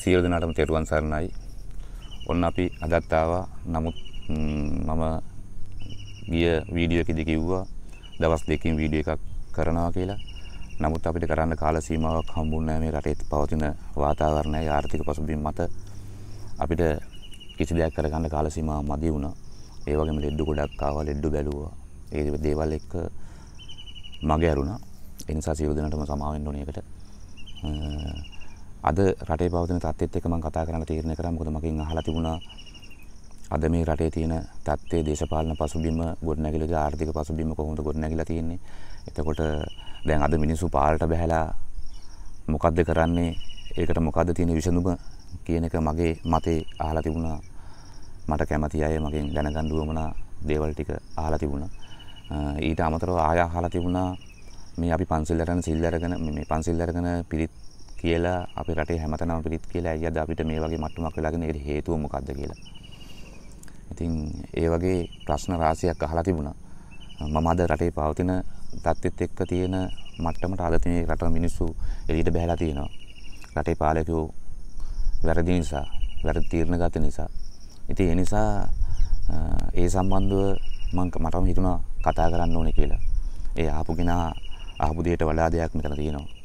සියලු දෙනාටම තෙරුවන් සරණයි. ඔන්න අපි අදත් ආවා. නමුත් මම ගිය වීඩියෝ එකේදී කිව්වා දවස් දෙකකින් වීඩියෝ එකක් කරනවා කියලා. නමුත් අපිට කරන්න කාල සීමාවක් හම්බුන්නේ මේ රටේ පවතින වාතාවරණය ආර්ථික පසුබිම් මත අපිට කිසි දෙයක් කරගන්න කාල සීමාව මදි වුණා. ඒ වගේම ලෙඩ ගොඩක් ආවා, ලෙඩ බැලුවා. ඒ දේවල් එක්ක මගේ ඇරුණා. ඒ නිසා සියලු දෙනාටම සමාවෙන්න ඕනේ ඒකට. අද රටේ පවතින තත්ත්වෙත් එක්ක මම කතා කරන්න තීරණය කරා මොකද මගෙන් අහලා තිබුණා අද මේ රටේ තියෙන තත්ත්වයේ දේශපාලන පසුබිම ගොඩනැගිලිද ආර්ථික පසුබිම කොහොමද ගොඩනැගිලා තියෙන්නේ එතකොට දැන් අද මිනිස්සු පාරට බැහැලා මොකද්ද කරන්නේ ඒකට මොකද්ද තියෙන විසඳුම කියන එක මගේ මතේ අහලා තිබුණා මට කැමති අය මගෙන් දැනගන්න උවමනා දේවල් ටික අහලා තිබුණා ඊට අමතරව ආය අහලා තිබුණා මේ අපි පන්සිල් අරගෙන සිල් අරගෙන මේ පන්සිල් අරගෙන පිරිත් කියලා අපේ රටේ හැමතැනම පිළිත් කියලා ඇයි අද අපිට මේ වගේ මට්ටමක් වෙලාගෙන ඒකට හේතුව මොකක්ද කියලා. ඉතින් ඒ වගේ ප්‍රශ්න රාශියක් අහලා තිබුණා. මම අද රටේ පවතින තත්ත්වෙත් එක්ක තියෙන මට්ටමට අද මේ රට මිනිස්සු එළියට බහැලා තියෙනවා. රටේ පාලකයෝ වැරදි නිසා, වැරදි තීරණ ගත නිසා. ඉතින් ඒ නිසා ඒ සම්බන්ධව මම මටම හිතුණා කතා කරන්න ඕනේ කියලා. ඒ ආපු කෙනා ආපු දෙයට වඩා දෙයක් මෙතන තියෙනවා.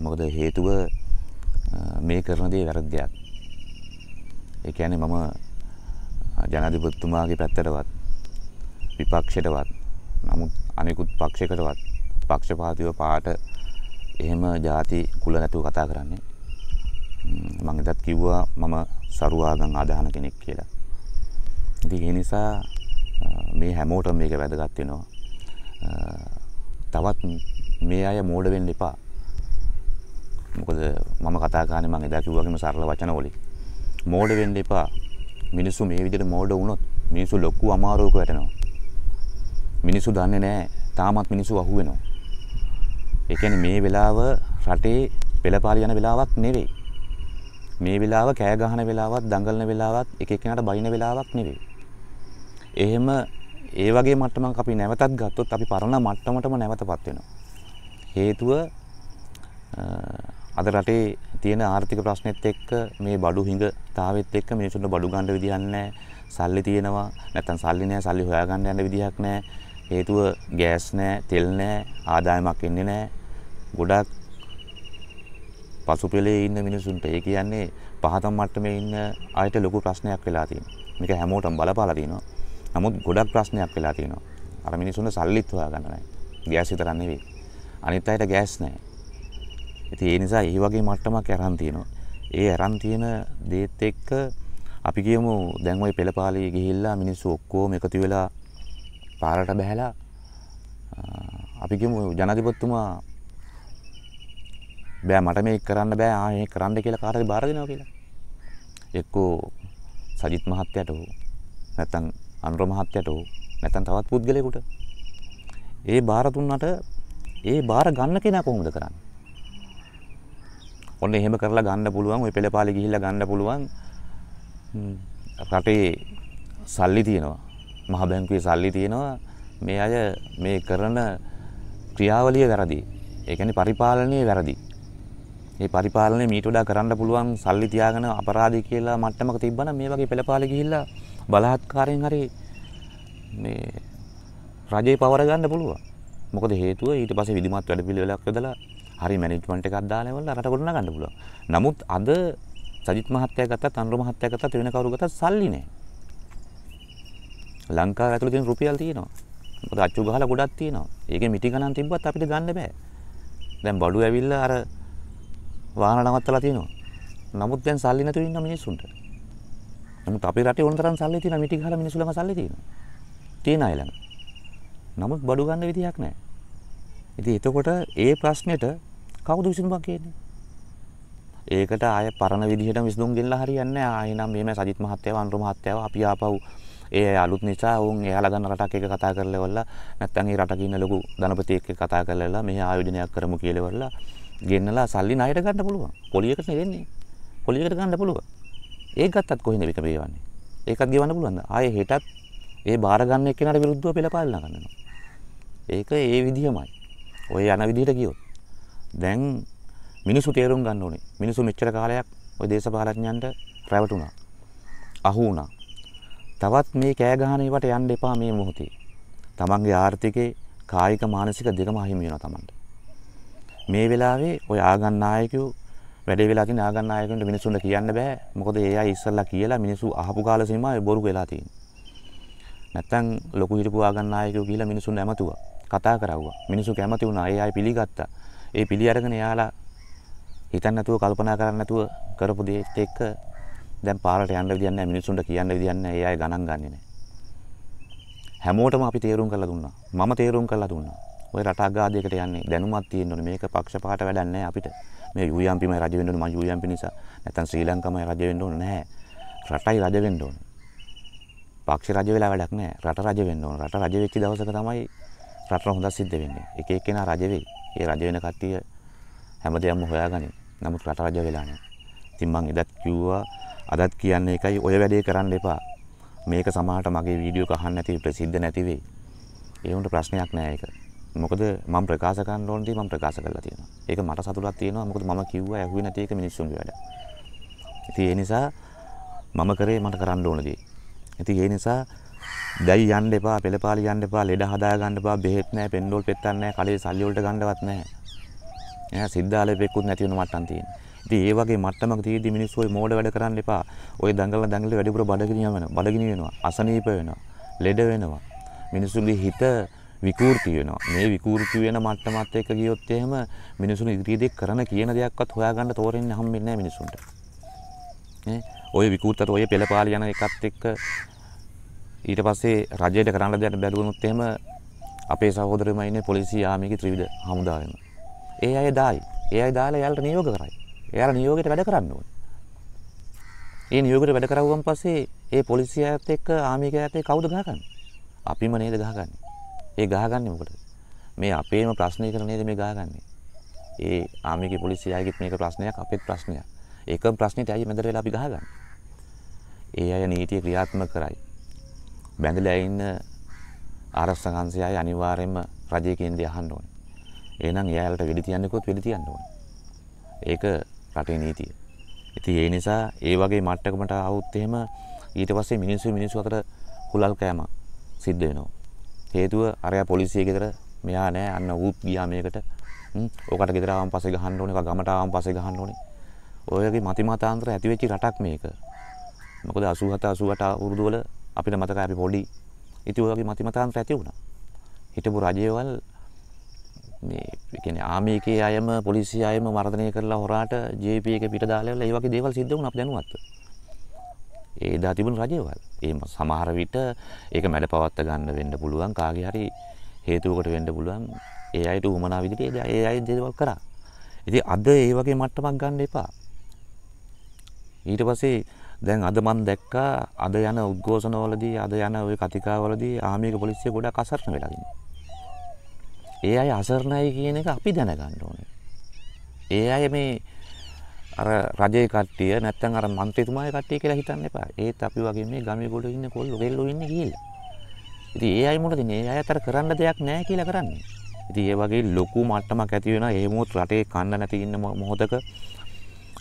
මොකද හේතුව මේ කරන දේ වැරද්දයක්. ඒ කියන්නේ මම ජනාධිපතිතුමාගේ පැත්තටවත් විපක්ෂයටවත් නමුත් අනිකුත් පක්ෂයකටවත් පක්ෂපාතීව පාට එහෙම ಜಾති කුල නැතුව කතා කරන්නේ. මම එදත් කිව්වා මම සරුවාගම් ආදාහන කෙනෙක් කියලා. ඉතින් ඒ නිසා මේ හැමෝටම මේක වැදගත් වෙනවා. තවත් මේ අය මෝඩ වෙන්න එපා. මොකද මම කතා කරන්නේ මම එදා කිව්වා වගේම සරල වචන වලින්. මෝඩ වෙන්න එපා. මිනිස්සු මේ විදිහට මෝඩ වුණොත් මිනිස්සු ලොකු අමාරුවක වැටෙනවා. මිනිස්සු දන්නේ නැහැ. තාමත් මිනිස්සු අහු වෙනවා. ඒ කියන්නේ මේ වෙලාව රටේ පෙළපාලි යන වෙලාවක් නෙවෙයි. මේ වෙලාව කෑ ගහන වෙලාවක්, දඟලන වෙලාවක්, එක එක්කෙනාට බයින වෙලාවක් නෙවෙයි. එහෙම ඒ වගේ මට්ටමක් අපි නැවතත් ගත්තොත් අපි පරණ මට්ටමටම නැවතපත් වෙනවා. හේතුව අද රටේ තියෙන ආර්ථික ප්‍රශ්නෙත් එක්ක මේ බඩු හිඟතාවෙත් එක්ක මිනිසුන්ට බඩු ගන්න විදිහක් නැහැ. සල්ලි තියෙනවා. නැත්තම් සල්ලි නැහැ. සල්ලි හොයාගන්න යන විදිහක් නැහැ. හේතුව ගෑස් නැහැ, තෙල් නැහැ, ආදායමක් එන්නේ නැහැ. ගොඩක් පසුපෙළේ ඉන්න මිනිසුන්ට ඒ කියන්නේ පහතම මට්ටමේ ඉන්න අයට ලොකු ප්‍රශ්නයක් වෙලා තියෙනවා. මේක හැමෝටම බලපාලා තියෙනවා. නමුත් ගොඩක් ප්‍රශ්නයක් වෙලා තියෙනවා. අර මිනිසුන්ට සල්ලිත් හොයාගන්න නැහැ. ගෑස් විතරක් නෙවෙයි. අනිත් අයට ගෑස් නැහැ. ඉතින් ඒ නිසා ඒ වගේ මට්ටමක් අරන් තියෙනවා. ඒ අරන් තියෙන දේත් එක්ක අපි කියමු දැන් ওই පෙළපාලිය ගිහිල්ලා මිනිස්සු ඔක්කොම එකතු වෙලා පාරට බැහැලා අපි කියමු ජනාධිපතිතුමා බෑ මට මේක කරන්න බෑ ආ මේක කරන්න කියලා කාටද බාර දෙනවා කියලා. එක්කෝ සජිත් මහත්තයට හෝ නැත්නම් අනුර මහත්තයට හෝ නැත්නම් තවත් පුද්ගලයෙකුට ඒ බාර දුන්නට ඒ බාර ගන්න කෙනා කොහොමද කරන්නේ? ඔන්න එහෙම කරලා ගන්න පුළුවන් ওই පෙළපාලි ගිහිල්ලා ගන්න පුළුවන් රටේ සල්ලි තියෙනවා මහ බැංකුවේ සල්ලි තියෙනවා මේ අය මේ කරන ක්‍රියාවලිය වැරදි ඒ කියන්නේ පරිපාලනයේ වැරදි මේ පරිපාලනය මීට වඩා කරන්න පුළුවන් සල්ලි තියාගෙන අපරාධී කියලා මට්ටමක තිබ්බනම් මේ වගේ පෙළපාලි ගිහිල්ලා බලහත්කාරයෙන් හරි මේ රජේ පවර ගන්න පුළුවන්. මොකද හේතුව ඊට පස්සේ විධිමත් වැඩපිළිවෙලක් යොදලා හරි මැනේජ්මන්ට් එකක් දාලා එවලා රට ගොඩනගා ගන්න පුළුවන්. නමුත් අද සජිත් මහත්තයා ගත්තත් අනුර මහත්තයා ගත්තත් වෙන කවුරු ගත්තත් සල්ලි නැහැ. ලංකාව ඇතුළේ තියෙන රුපියල් තියෙනවා. මොකද අච්චු ගහලා ගොඩක් තියෙනවා. ඒකේ මිටි ගණන් තිබ්බත් අපිට ගන්න බෑ. දැන් බඩු ඇවිල්ලා අර වාහන නවත්තලා තියෙනවා. නමුත් දැන් සල්ලි නැතුව ඉන්න මිනිස්සුන්ට. නමුත් අපේ රටේ ඕන තරම් සල්ලි තියෙනවා. මිටි ගහලා මිනිස්සු ළඟ සල්ලි තියෙනවා. තියෙන අය ළඟ. නමුත් බඩු ගන්න විදියක් නැහැ. ඉතින් එතකොට ඒ ප්‍රශ්නෙට කවුද විසඳුමක් කියන්නේ? ඒකට ආය පරණ විදිහට විසඳුම් ගෙනලා හරියන්නේ නැහැ. ආයෙනම් මෙහෙම සජිත් මහත්තයව අනුර මහත්තයව අපි ආපහු ඒ අලුත් නිසා ඔවුන් එයාලා ගන්න රටක් එක කතා කරලා ඉවරලා නැත්නම් ඒ රටක ඉන්න ලොකු ධනපතියෙක් එක්ක කතා කරලා ඉවරලා මෙහි ආයෝජනයක් කරමු කියලා ඉවරලා ගෙන්නලා සල්ලි ණයට ගන්න පුළුවන්. පොලියකට නෙදෙන්නේ. පොලියකට ගන්න පුළුවන්. ඒක ගත්තත් කොහෙන්ද මේක බේවන්නේ? ඒකත් ගෙවන්න පුළුවන්ද? ආයේ හෙටත් ඒ බාර ගන්න එක්කෙනාට විරුද්ධව පෙළපාලන කරනවා. ඒක ඒ විදිහමයි. ඔය යන විදිහට ගියොත් දැන් මිනිසු තේරුම් ගන්න ඕනේ. මිනිසු මෙච්චර කාලයක් ওই දේශපාලඥයන්ට රැවටුණා. අහු වුණා. තවත් මේ කෑ ගහන ඒවට යන්න එපා මේ මොහොතේ. තමන්ගේ ආර්ථිකේ කායික මානසික දෙකම අහිමි වෙනවා තමන්ට. මේ වෙලාවේ ওই ආගම් නායකයෝ වැඩේ වෙලා තියෙන ආගම් නායකයන්ට මිනිසුන්ට කියන්න බෑ. මොකද ඒ අය ඉස්සල්ලා කියලා මිනිසු අහපු කාල සීමාවේ බොරු වෙලා තියෙනවා. නැත්තම් ලොකු හිටපු ආගම් නායකයෝ කියලා මිනිසුන් ඇමතුවා. කතා කරවුවා. මිනිසු කැමති වුණා. ඒ අය පිළිගත්තා. ඒ පිළි අරගෙන යාලා හිතන්න නැතුව කල්පනා කරන්න නැතුව කරපු දේත් එක්ක දැන් පාරට යන්න විදියක් නැහැ මිනිසුන්ට කියන්න විදියක් නැහැ ඒ අය ගණන් ගන්නෙ නැහැ හැමෝටම අපි තීරුම් කරලා දුන්නා මම තීරුම් කරලා දුන්නා ඔය රට අගාධයකට යන්නේ දැනුමක් තියෙන්න ඕනේ මේක පක්ෂපාත වැඩක් නැහැ අපිට මේ යූයම්පිමයි රජ වෙන්න ඕනේ මම යූයම්පි නිසා නැත්නම් ශ්‍රී ලංකාවමයි රජ වෙන්න ඕනේ නැහැ රටයි රජ වෙන්න ඕනේ පක්ෂ රජ වෙලා වැඩක් නැහැ රට රජ වෙන්න ඕනේ රට රජ වෙච්ච දවසක තමයි රට හොඳ සිද්ධ වෙන්නේ එක එක්කෙනා රජ වෙයි ඒ රජ වෙන කට්ටිය හැමදේම හොයාගනින්. නමුත් රට රජ වෙලා නැහැ. ඉතින් මං එදත් කිව්වා අදත් කියන්නේ එකයි ඔය වැඩේ කරන්න එපා. මේක සමහරට මගේ වීඩියෝ කහන්න නැති ප්‍රසිද්ධ නැති වෙයි. ඒ උන්ට ප්‍රශ්නයක් නෑ ඒක. මොකද මම ප්‍රකාශ කරන්න ඕන දේ මම ප්‍රකාශ කරලා තියෙනවා. ඒක මට සතුටක් තියෙනවා. මොකද මම කිව්වා ඇහුවේ නැති එක මිනිස්සුන්ගේ වැඩ. ඉතින් ඒ නිසා මම කරේ මට කරන්න ඕන දේ. ඉතින් ඒ නිසා දැයි යන්න එපා, පෙළපාලි යන්න එපා, ලෙඩ හදා ගන්න එපා, බෙහෙත් නැහැ, පෙන්ඩෝල් පෙත්තක් නැහැ, කලේ සල්ලි වලට ගන්නවත් නැහැ. එහෙනම් සිද්ධාලේපෙකුත් නැති වෙන මට්ටම් තියෙනවා. ඉතින් ඒ වගේ මට්ටමක තියදී මිනිස්සු ඔය මෝඩ වැඩ කරන්න එපා. ඔය දඟලන දඟලේ වැඩිපුර බඩගිනි යනවා, බඩගිනි වෙනවා, අසනීප වෙනවා, ලෙඩ වෙනවා. මිනිස්සුගේ හිත විකෘති වෙනවා. මේ විකෘති වෙන මට්ටමත් එක්ක ගියොත් එහෙම මිනිසුන් ඉදිරියේදී කරන කියන දෙයක්වත් හොයාගන්න තෝරෙන්නේ හම්බෙන්නේ නැහැ මිනිසුන්ට. ඈ ඔය විකෘතතර ඔය පෙළපාලි යන එකත් එක්ක ඊට පස්සේ රජයට කරන්න දෙයක් බැරිවුනොත් එහෙම අපේ සහෝදරයම ඉන්නේ පොලිසිය ආමියගේ ත්‍රිවිධ හමුදාවෙම. ඒ අය දායි. ඒ අය දාලා එයාලට නියෝග කරයි. එයාලා නියෝගයට වැඩ කරන්න ඕනේ. ඒ නියෝගයට වැඩ කරවුවම් පස්සේ ඒ පොලිසියත් එක්ක ආමියගයත් එක්ක කවුද ගහගන්නේ? අපිම නේද ගහගන්නේ. ඒ ගහගන්නේ මොකටද? මේ අපේම ප්‍රශ්නය කියලා නේද මේ ගහගන්නේ. ඒ ආමිගේ පොලිසිය අයගෙත් මේක ප්‍රශ්නයක් අපෙත් ප්‍රශ්නයක්. ඒකම ප්‍රශ්නෙට ඇයි මැදට වෙලා අපි ගහගන්නේ? ඒ අය නීතිය ක්‍රියාත්මක කරයි. බැඳලා ඉන්න ආරක්ෂක අංශයයි අනිවාර්යයෙන්ම රජයේ කේන්දරය අහන්න ඕනේ. එහෙනම් එයාලට වෙඩි තියන්නකොත් වෙඩි තියන්න ඕනේ. ඒක රටේ නීතිය. ඉතින් ඒ නිසා ඒ වගේ මට්ටමකට ආවොත් එහෙම ඊට පස්සේ මිනිස්සු මිනිස්සු අතර හුලල් කෑම සිද්ධ වෙනවා. හේතුව අරයා පොලිසිය ගෙදර මෙයා නෑ අන්න ඌත් ගියා මේකට. ඕකට ගෙදර ආවන් පස්සේ ගහන්න ඕනේ, ගමට ආවන් පස්සේ ගහන්න ඕනේ. ඔයගේ මතිමතාන්තර ඇති වෙච්ච රටක් මේක. මොකද 87 88 වුරුදු වල අපිට මතකයි අපි පොඩි ඉතින් ඔයගේ මතිමතාන්තර ඇති වුණා. හිටපු රජයවල් මේ කියන්නේ ආමි එකේ අයම පොලිසිය අයම මර්ධනය කරලා හොරාට JP එක පිට දාලා ඒ වගේ දේවල් සිද්ධ වුණා අපි දැනුවත්. ඒ දා තිබුණු රජයවල්. ඒ සමහර විට ඒක මැඩ පවත්ත ගන්න වෙන්න පුළුවන් කාගේ හරි හේතුවකට වෙන්න පුළුවන්. ඒ අයට උමනා විදිහට ඒ අය දේවල් කරා. ඉතින් අද ඒ වගේ මට්ටමක් ගන්න එපා. ඊට පස්සේ දැන් අද මන් දැක්කා අද යන උද්ඝෝෂණවලදී අද යන ওই කතිකාවලදී ආමික පොලිසිය ගොඩක් අසරණ වෙලා ඉන්නේ. ඒ අය අසරණයි කියන එක අපි දැනගන්න ඕනේ. ඒ අය මේ අර රජයේ කට්ටිය නැත්නම් අර മന്ത്രിතුමාගේ කට්ටිය කියලා හිතන්න එපා. ඒත් අපි වගේ මේ ගමේ ගොඩ ඉන්න කොල්ලෝ කෙල්ලෝ ඉන්නේ කියලා. ඉතින් ඒ අය මොකද මේ අය අතර කරන්න දෙයක් නැහැ කියලා කරන්නේ. ඉතින් ඒ වගේ ලොකු මට්ටමක් ඇති වෙන ඒ මොහොත රටේ කන්න නැති ඉන්න මොහොතක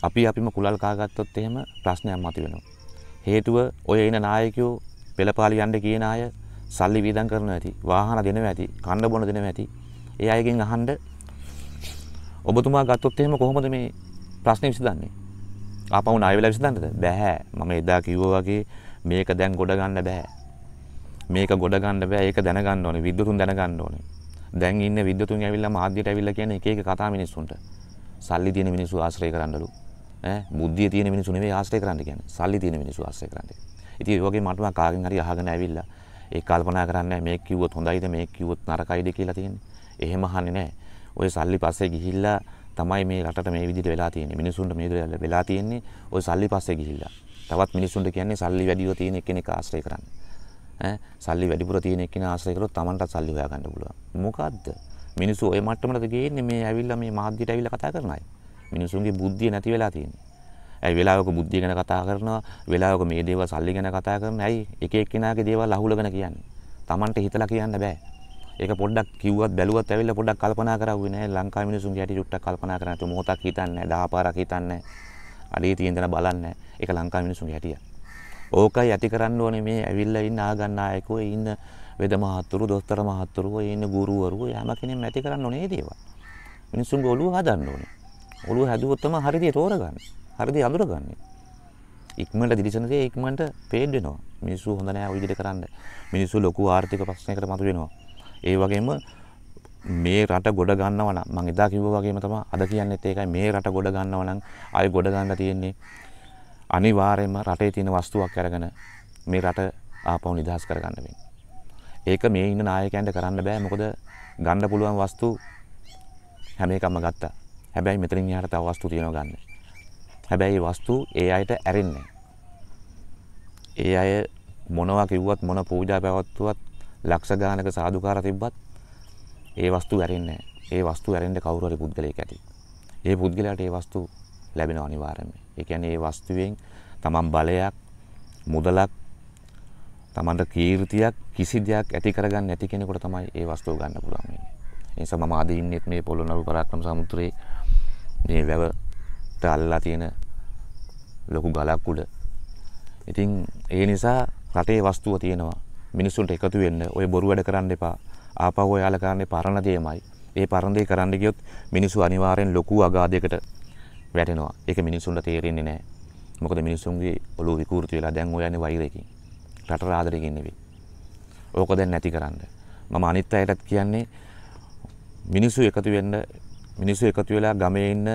අපි අපිම කුලල් කාගත්තොත් එහෙම ප්‍රශ්නයක් මතුවෙනවා. හේතුව ඔය එන නායකයෝ පෙළපාලි යන්න කියන අය සල්ලි වීදම් කරනවා ඇති, වාහන දෙනවා ඇති, කන්න බොන දෙනවා ඇති. ඒ අයගෙන් අහන්න ඔබතුමා ගත්තොත් එහෙම කොහොමද මේ ප්‍රශ්නේ විසඳන්නේ? ආපහු ණය වෙලා විසඳන්නද? බෑ. මම එදා කිව්වා වගේ මේක දැන් ගොඩ ගන්න බෑ. මේක ගොඩ ගන්න බෑ. ඒක දැනගන්න ඕනේ. විද්‍යුතුන් දැනගන්න ඕනේ. දැන් ඉන්න විද්‍යුතුන් ඇවිල්ලා මාධ්‍යයට ඇවිල්ලා කියන එක එක කතා මිනිස්සුන්ට. සල්ලි දෙන මිනිස්සු ආශ්‍රය කරන්නලු. ඈ බුද්ධිය තියෙන මිනිසු නෙමෙයි ආශ්‍රය කරන්න කියන්නේ. සල්ලි තියෙන මිනිසු ආශ්‍රය කරන්නේ. ඉතින් ඒ වගේ මටම කාගෙන් හරි අහගෙන ඇවිල්ලා ඒ කල්පනා කරන්නේ මේක කිව්වොත් හොඳයිද මේක කිව්වොත් නරකයිද කියලා තියෙන්නේ. එහෙම අහන්නේ නැහැ. ඔය සල්ලි පස්සේ ගිහිල්ලා තමයි මේ රටට මේ විදිහට වෙලා තියෙන්නේ. මිනිසුන්ට මේ විදිහට වෙලා තියෙන්නේ ඔය සල්ලි පස්සේ ගිහිල්ලා. තවත් මිනිසුන්ට කියන්නේ සල්ලි වැඩිව තියෙන එක්කෙනෙක් ආශ්‍රය කරන්න. ඈ සල්ලි වැඩිපුර තියෙන එක්කෙනා ආශ්‍රය කරොත් Tamanටත් සල්ලි හොයාගන්න පුළුවන්. මොකද්ද? මිනිස්සු ඔය මට්ටමටද ගේන්නේ මේ ඇවිල්ලා මේ මාධ්‍යයට ඇවිල්ලා කතා කරන අය. මිනිසුන්ගේ බුද්ධිය නැති වෙලා තියෙන්නේ. ඇයි වෙලාවක බුද්ධිය ගැන කතා කරනවා, වෙලාවක මේ දේවල් සල්ලි ගැන කතා කරනවා. ඇයි එක එක්කෙනාගේ දේවල් අහුලගෙන කියන්නේ. Tamanට හිතලා කියන්න බෑ. ඒක පොඩ්ඩක් කිව්වත් බැලුවත් ඇවිල්ලා පොඩ්ඩක් කල්පනා කරවුවේ නෑ. ලංකාවේ මිනිසුන්ගේ හැටි චුට්ටක් කල්පනා කරන්නේ නැතුව මොහොතක් හිතන්නේ නෑ, දහපාරක් හිතන්නේ නෑ. අඩේ තියෙන දන බලන්නේ නෑ. ඒක ලංකාවේ මිනිසුන්ගේ හැටිය. ඕකයි ඇති කරන්න ඕනේ මේ ඇවිල්ලා ඉන්න ආගන්නායකෝ ඉන්න වෙද මහත්තුරු, දොස්තර මහත්තුරු, ඉන්න ගුරුවරු, යාම කෙනෙක් නැති කරන්න ඕනේ මේ දේවල්. මිනිසුන්ගේ ඔළුව හදන්න ඕනේ. ඔළුව හැදුවොත් තමයි හරියට තෝරගන්නේ. හරියට අඳුරගන්නේ. ඉක්මනට දිලිසෙන දේ ඉක්මනට පේඩ් වෙනවා. මිනිස්සු හොඳ නැහැ ඔය විදිහට කරන්න. මිනිස්සු ලොකු ආර්ථික ප්‍රශ්නයකට මතු වෙනවා. ඒ වගේම මේ රට ගොඩ ගන්නවා නම් මම එදා කිව්වා වගේම තමයි අද කියන්නේත් ඒකයි මේ රට ගොඩ ගන්නවා නම් ආයෙ ගොඩ ගන්න තියෙන්නේ අනිවාර්යයෙන්ම රටේ තියෙන වස්තුවක් අරගෙන මේ රට ආපහු නිදහස් කරගන්න වෙන්නේ. ඒක මේ ඉන්න නායකයන්ට කරන්න බෑ මොකද ගන්න පුළුවන් වස්තු හැම එකක්ම ගත්තා. හැබැයි මෙතනින් එහාට තව වස්තු තියෙනවා ගන්න. හැබැයි මේ වස්තු ඒ අයට ඇරෙන්නේ ඒ අය මොනවා කිව්වත් මොන පූජා පැවැත්වුවත් ලක්ෂ ගානක සාදුකාර තිබ්බත් ඒ වස්තු ඇරෙන්නේ ඒ වස්තු ඇරෙන්න කවුරු හරි පුද්ගලයෙක් ඇති. ඒ පුද්ගලයාට ඒ වස්තු ලැබෙනවා අනිවාර්යයෙන්ම. ඒ කියන්නේ ඒ වස්තුවෙන් තමන් බලයක්, මුදලක්, තමන්ට කීර්තියක් කිසි දෙයක් ඇති කරගන්න නැති කෙනෙකුට තමයි ඒ වස්තුව ගන්න පුළුවන් වෙන්නේ. ඒ නිසා මම අද ඉන්නෙත් මේ පොළොන්නරු පරාක්‍රම සමුද්‍රයේ මේ වැවට අල්ලලා තියෙන ලොකු ගලක් උඩ. ඉතින් ඒ නිසා රටේ වස්තුව තියෙනවා. මිනිස්සුන්ට එකතු වෙන්න ඔය බොරු වැඩ කරන්න එපා. ආපහු ඔයාලා කරන්නේ පරණ දෙයමයි. ඒ පරණ දෙය කරන්න ගියොත් මිනිස්සු අනිවාර්යෙන් ලොකු අගාධයකට වැටෙනවා. ඒක මිනිස්සුන්ට තේරෙන්නේ නැහැ. මොකද මිනිස්සුන්ගේ ඔළුව විකෘති වෙලා දැන් ඔය යන්නේ වෛරයකින්. රට රාදරකින් නෙවෙයි. ඕක දැන් නැති කරන්න. මම අනිත් අයටත් කියන්නේ මිනිස්සු එකතු වෙන්න මිනිස්සු එකතු වෙලා ගමේ ඉන්න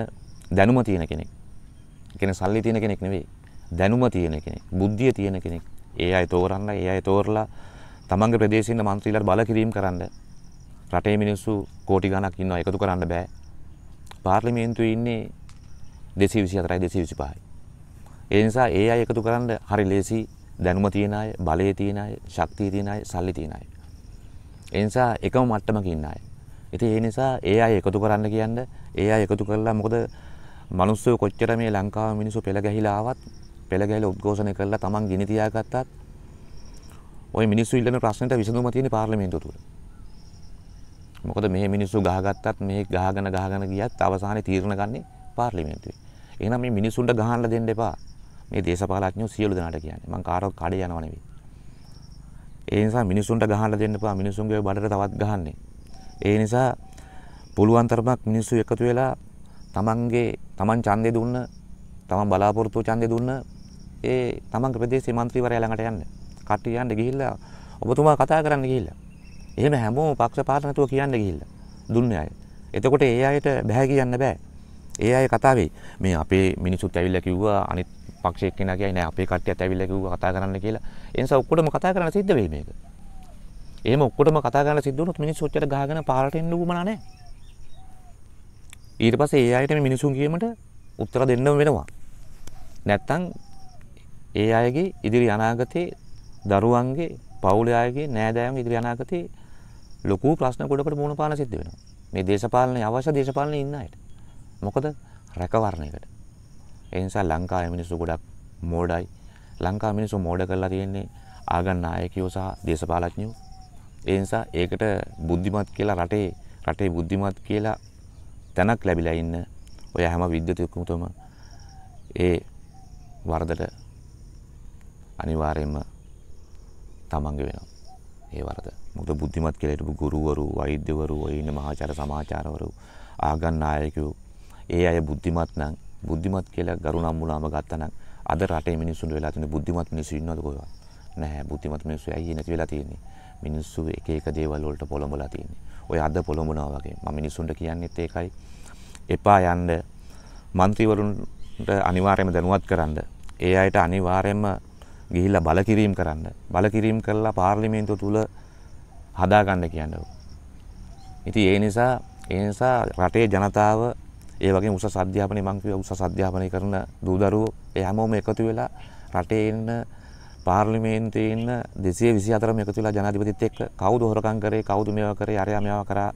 දැනුම තියෙන කෙනෙක්. කියන්නේ සල්ලි තියෙන කෙනෙක් නෙවෙයි. දැනුම තියෙන කෙනෙක්, බුද්ධිය තියෙන කෙනෙක්. ඒ අය තෝරන්න, ඒ අය තෝරලා තමන්ගේ ප්‍රදේශේ ඉන්න മന്ത്രിලාට බල කිරීම කරන්න. රටේ මිනිස්සු කෝටි ගණක් ඉන්නවා එකතු කරන්න බෑ. පාර්ලිමේන්තුවේ ඉන්නේ 224යි 225යි. ඒ නිසා ඒ අය එකතු කරන්න හරි ලේසි දැනුම තියෙන අය, බලය තියෙන අය, ශක්තිය තියෙන අය, සල්ලි තියෙන අය. ඒ නිසා එකම මට්ටමක ඉන්න අය. ඉතින් ඒ නිසා ඒ අය එකතු කරන්න කියන්න ඒ අය එකතු කරලා මොකද මිනිස්සු කොච්චර මේ ලංකාව මිනිස්සු පෙළ ගැහිලා ආවත් පෙළ ගැහිලා උද්ඝෝෂණය කරලා Taman ගිනි තියාගත්තත් ওই මිනිස්සු ඉල්ලන ප්‍රශ්නෙට විසඳුම තියෙන්නේ පාර්ලිමේන්තුව තුල. මොකද මේ මිනිස්සු ගහගත්තත් මේ ගහගෙන ගහගෙන ගියත් අවසානයේ තීරණ ගන්නේ පාර්ලිමේන්තුවේ. එහෙනම් මේ මිනිස්සුන්ට ගහන්න දෙන්න එපා. මේ දේශපාලඥයෝ සියලු දෙනාට කියන්නේ. මං කාටවත් කඩේ යනව නෙවෙයි. ඒ නිසා මිනිසුන්ට ගහන්න දෙන්න එපා. මිනිසුන්ගේ බඩට තවත් ගහන්නේ. ඒ නිසා පුළුවන් තරමක් මිනිස්සු එකතු වෙලා තමන්ගේ තමන් ඡන්දය දුන්න තමන් බලාපොරොත්තු ඡන්දය දුන්න ඒ තමන්ගේ ප්‍රදේශයේ മന്ത്രിවරයා ළඟට යන්න කට්ටිය යන්න ගිහිල්ලා ඔබතුමා කතා කරන්න ගිහිල්ලා එහෙම හැමෝම පක්ෂපාත නැතුව කියන්න ගිහිල්ලා දුන්නේ අය එතකොට ඒ අයට බෑ කියන්න බෑ ඒ අය කතාවේ මේ අපේ මිනිසුත් ඇවිල්ලා කිව්වා අනිත් පක්ෂයේ කෙනා කියයි නෑ අපේ කට්ටියත් ඇවිල්ලා කිව්වා කතා කරන්න කියලා ඒ නිසා ඔක්කොටම කතා කරන්න සිද්ධ වෙයි මේක එහෙම ඔක්කොටම කතා කරන්න සිද්ධ වුණොත් මිනිස්සු ඔච්චර ගහගෙන පාරට එන්න උවමනා නැහැ. ඊට පස්සේ ඒ අයට මේ මිනිසුන් කියමට උත්තර දෙන්නම වෙනවා. නැත්තම් ඒ අයගේ ඉදිරි අනාගතේ දරුවන්ගේ පවුල අයගේ නෑදෑයන්ගේ ඉදිරි අනාගතේ ලොකු ප්‍රශ්න ගොඩකට මුහුණ පාන සිද්ධ වෙනවා. මේ දේශපාලනයේ අවශ්‍ය දේශපාලනයේ ඉන්න අයට. මොකද රැකවරණයකට. ඒ නිසා ලංකාවේ මිනිස්සු ගොඩක් මෝඩයි. ලංකාවේ මිනිස්සු මෝඩ කරලා තියෙන්නේ ආගම් නායකයෝ සහ දේශපාලඥයෝ ඒ නිසා ඒකට බුද්ධිමත් කියලා රටේ රටේ බුද්ධිමත් කියලා තැනක් ලැබිලා ඉන්න ඔය හැම විද්‍යුත්කමතුම ඒ වරදට අනිවාර්යයෙන්ම තමන්ගේ වෙනවා. ඒ වරද. මොකද බුද්ධිමත් කියලා හිටපු ගුරුවරු, වෛද්‍යවරු, ඔය ඉන්න මහාචාර්ය සමාජාචාර්යවරු, ආගම් නායකයෝ ඒ අය බුද්ධිමත් නම් බුද්ධිමත් කියලා ගරු නම් මුලාම ගත්තා නම් අද රටේ මිනිස්සුන්ට වෙලා තියෙන බුද්ධිමත් මිනිස්සු ඉන්නවද කොහෙවත්? නැහැ. බුද්ධිමත් මිනිස්සු ඇයි නැති වෙලා තියෙන්නේ? මිනිස්සු එක එක දේවල් වලට පොළඹලා තියෙන්නේ. ඔය අද පොළඹනවා වගේ. මම මිනිස්සුන්ට කියන්නෙත් ඒකයි. එපා යන්න മന്ത്രിවරුන්ට අනිවාර්යයෙන්ම දැනුවත් කරන්න. ඒ අයට අනිවාර්යයෙන්ම ගිහිල්ලා බලකිරීම කරන්න. බලකිරීම කරලා පාර්ලිමේන්තුව තුල හදාගන්න කියනවා. ඉතින් ඒ නිසා ඒ නිසා රටේ ජනතාව ඒ වගේ උසස් අධ්‍යාපනය මං කිව්වා උසස් අධ්‍යාපනය කරන දූදරුවෝ ඒ හැමෝම එකතු වෙලා රටේ ඉන්න පාර්ලිමේන්තුවේ ඉන්න 224ම එකතු වෙලා ජනාධිපතිත් එක්ක කවුද හොරකම් කරේ කවුද මේවා කරේ අරයා මේවා කරා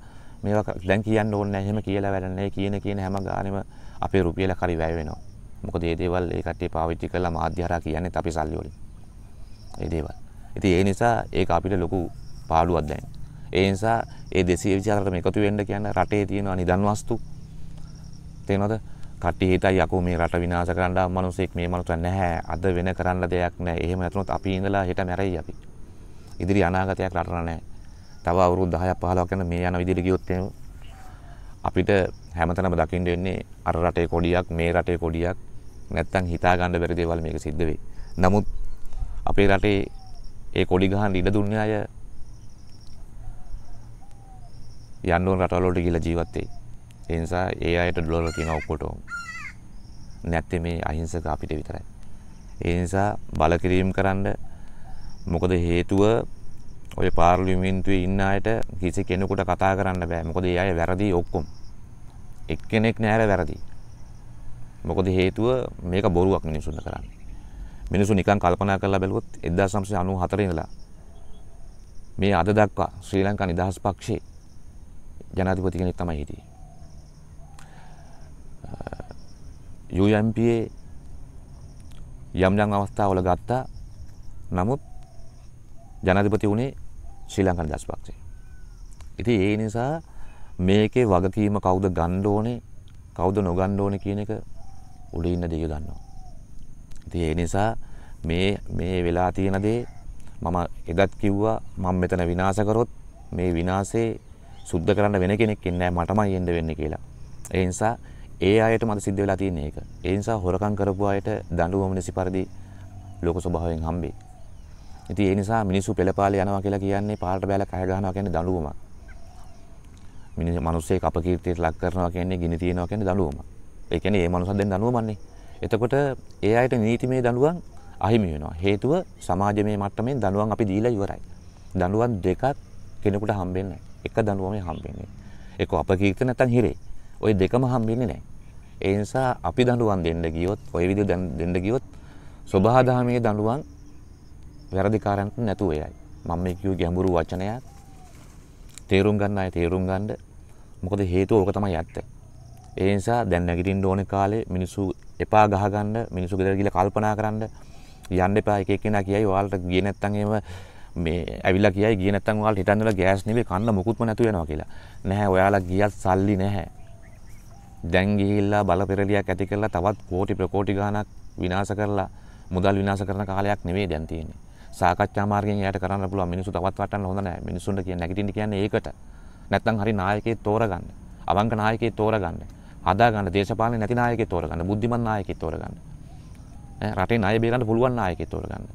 මේවා දැන් කියන්න ඕනේ නැහැ එහෙම කියලා වැඩ නැහැ කියන කියන හැම ගානෙම අපේ රුපියල කරි වැය වෙනවා. මොකද මේ දේවල් ඒ කට්ටිය පාවිච්චි කරලා මාධ්‍ය හරහා කියන්නේත් අපි සල්ලි වලින්. මේ දේවල්. ඉතින් ඒ නිසා ඒක අපිට ලොකු පාළුවක් දැන්. ඒ නිසා ඒ 224ම එකතු වෙන්න කියන රටේ තියෙන නිදන් වස්තු තේනවද? කට්ටිය හිතයි යකෝ මේ රට විනාශ කරන්න ආව මිනිස්සෙක් මේ මනුස්සයා නැහැ. අද වෙන කරන්න දෙයක් නැහැ. එහෙම නැතුනොත් අපි ඉඳලා හෙට මැරෙයි අපි. ඉදිරි අනාගතයක් රටට නැහැ. තව අවුරුදු 10ක් 15ක් යන මේ යන විදිහට ගියොත් එහෙම අපිට හැමතැනම දකින්න වෙන්නේ අර රටේ කොඩියක් මේ රටේ කොඩියක් නැත්තම් හිතා ගන්න බැරි දේවල් මේක සිද්ධ වෙයි. නමුත් අපේ රටේ ඒ කොඩි ගහන ඉඩ දුන්නේ අය යන්න ඕන රටවල් වලට ගිහිලා ජීවත් වෙයි. ඒ නිසා ඒ අයට ඩොලර් තියෙන ඔක්කොටම. නැත්තේ මේ අහිංසක අපිට විතරයි. ඒ නිසා බලකිරීම කරන්න මොකද හේතුව ඔය පාර්ලිමේන්තුවේ ඉන්න අයට කිසි කෙනෙකුට කතා කරන්න බෑ. මොකද ඒ අය වැරදි ඔක්කොම. එක්කෙනෙක් නෑර වැරදි. මොකද හේතුව මේක බොරුවක් මිනිසුන්ට කරන්නේ. මිනිසු නිකන් කල්පනා කරලා බැලුවොත් 1994 ඉඳලා මේ අද දක්වා ශ්‍රී ලංකා නිදහස් පක්ෂයේ ජනාධිපති කෙනෙක් තමයි හිටියේ. UMPA යම් යම් අවස්ථාවල ගත්තා. නමුත් ජනාධිපති වුණේ ශ්‍රී ලංකන් දස්පක්ෂය. ඉතින් ඒ නිසා මේකේ වගකීම කවුද ගන්න ඕනේ කවුද නොගන්න ඕනේ කියන එක උඩින් ඉන්න දෙය ගන්නවා. ඉතින් ඒ නිසා මේ මේ වෙලා තියෙන දේ මම එදත් කිව්වා මම මෙතන විනාශ කරොත් මේ විනාශේ සුද්ධ කරන්න වෙන කෙනෙක් ඉන්නේ නැහැ මටමයි එන්න වෙන්නේ කියලා. ඒ නිසා ඒ අයට මට සිද්ධ වෙලා තියෙන එක. ඒ නිසා හොරකම් කරපු අයට දඬුවම නිසි පරිදි ලෝක ස්වභාවයෙන් හම්බේ. ඉතින් ඒ නිසා මිනිස්සු පෙළපාලේ යනවා කියලා කියන්නේ පාරට බැලලා කය ගහනවා කියන්නේ දඬුවමක්. මිනිස් මිනිස්සෙක් අපකීර්තියට ලක් කරනවා කියන්නේ ගිනි තියනවා කියන්නේ දඬුවමක්. ඒ කියන්නේ ඒ මනුස්සයා දෙන දඬුවමන්නේ. එතකොට ඒ අයට නීතිමය දඬුවම් අහිමි වෙනවා. හේතුව සමාජමය මට්ටමේ දඬුවම් අපි දීලා ඉවරයි. දඬුවම් දෙකක් කෙනෙකුට හම්බෙන්නේ නැහැ. එක දඬුවමේ හම්බෙන්නේ. එක්ක අපකීර්තිය නැත්නම් හිරේ. ওই දෙකම හම්බෙන්නේ නැහැ. ඒ නිසා අපි දඬුවම් දෙන්න ගියොත් ওই විදිහ දෙන්න ගියොත් සබහාදහමේ දඬුවම් වැරදිකාරයන්ට නැතුව එයයි. මම මේ කියු ගැඹුරු වචනයක්. තේරුම් ගන්න අය තේරුම් ගන්න. මොකද හේතුව ඕක තමයි ඇත්ත. ඒ නිසා දැන් නැගිටින්න ඕනේ කාලේ මිනිස්සු එපා ගහගන්න මිනිස්සු ගෙදර ගිහලා කල්පනා කරන්න යන්න එපා එක එක්කෙනා කියයි ඔයාලට ගියේ නැත්තම් එහෙම මේ ඇවිල්ලා කියයි ගියේ නැත්තම් ඔයාලට හිතන්නලා ගෑස් නෙවෙයි කන්න මොකුත්ම නැතු වෙනවා කියලා. නැහැ ඔයාලා ගියත් සල්ලි නැහැ. දැන් ගිහිල්ලා බල පෙරලියක් ඇති කරලා තවත් කෝටි ප්‍රකෝටි ගාණක් විනාශ කරලා මුදල් විනාශ කරන කාලයක් නෙවෙයි දැන් තියෙන්නේ. සාකච්ඡා මාර්ගයෙන් එයාට කරන්න පුළුවන් මිනිස්සු තවත් වටන්න හොඳ නැහැ. මිනිස්සුන්ට කියන්නේ නැගිටින්න කියන්නේ ඒකට. නැත්තම් හරි නායකයෙක් තෝරගන්න. අවංක නායකයෙක් තෝරගන්න. හදාගන්න දේශපාලනේ නැති නායකයෙක් තෝරගන්න. බුද්ධිමත් නායකයෙක් තෝරගන්න. රටේ ණය බේරන්න පුළුවන් නායකයෙක් තෝරගන්න.